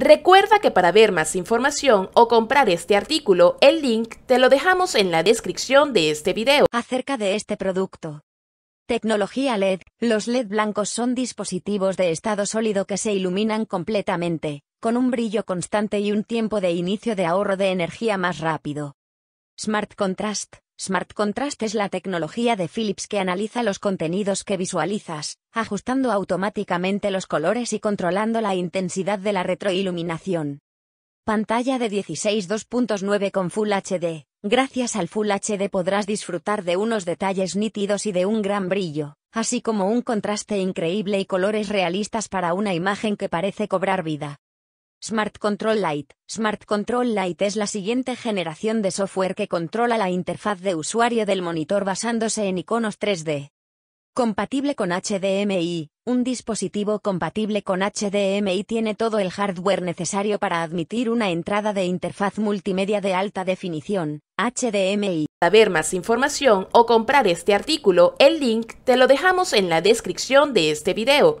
Recuerda que para ver más información o comprar este artículo, el link te lo dejamos en la descripción de este video. Acerca de este producto. Tecnología LED. Los LED blancos son dispositivos de estado sólido que se iluminan completamente, con un brillo constante y un tiempo de inicio de ahorro de energía más rápido. Smart Contrast. Smart Contrast es la tecnología de Philips que analiza los contenidos que visualizas, ajustando automáticamente los colores y controlando la intensidad de la retroiluminación. Pantalla de 16 2.9 con Full HD. Gracias al Full HD podrás disfrutar de unos detalles nítidos y de un gran brillo, así como un contraste increíble y colores realistas para una imagen que parece cobrar vida. Smart Control Lite. Smart Control Lite es la siguiente generación de software que controla la interfaz de usuario del monitor basándose en iconos 3D. Compatible con HDMI, un dispositivo compatible con HDMI tiene todo el hardware necesario para admitir una entrada de interfaz multimedia de alta definición, HDMI. Para ver más información o comprar este artículo, el link te lo dejamos en la descripción de este video.